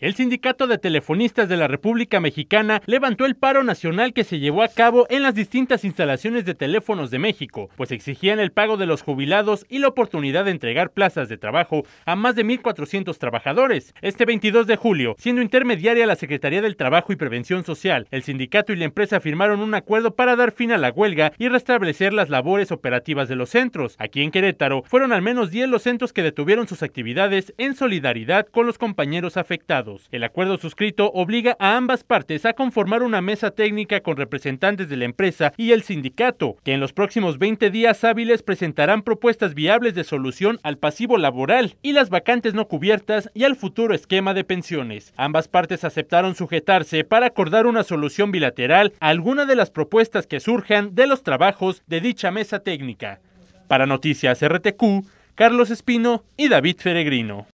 El Sindicato de Telefonistas de la República Mexicana levantó el paro nacional que se llevó a cabo en las distintas instalaciones de teléfonos de México, pues exigían el pago de los jubilados y la oportunidad de entregar plazas de trabajo a más de 1.400 trabajadores. Este 22 de julio, siendo intermediaria la Secretaría del Trabajo y Prevención Social, el sindicato y la empresa firmaron un acuerdo para dar fin a la huelga y restablecer las labores operativas de los centros. Aquí en Querétaro fueron al menos 10 los centros que detuvieron sus actividades en solidaridad con los compañeros afectados. El acuerdo suscrito obliga a ambas partes a conformar una mesa técnica con representantes de la empresa y el sindicato, que en los próximos 20 días hábiles presentarán propuestas viables de solución al pasivo laboral y las vacantes no cubiertas y al futuro esquema de pensiones. Ambas partes aceptaron sujetarse para acordar una solución bilateral a alguna de las propuestas que surjan de los trabajos de dicha mesa técnica. Para Noticias RTQ, Carlos Espino y David Feregrino.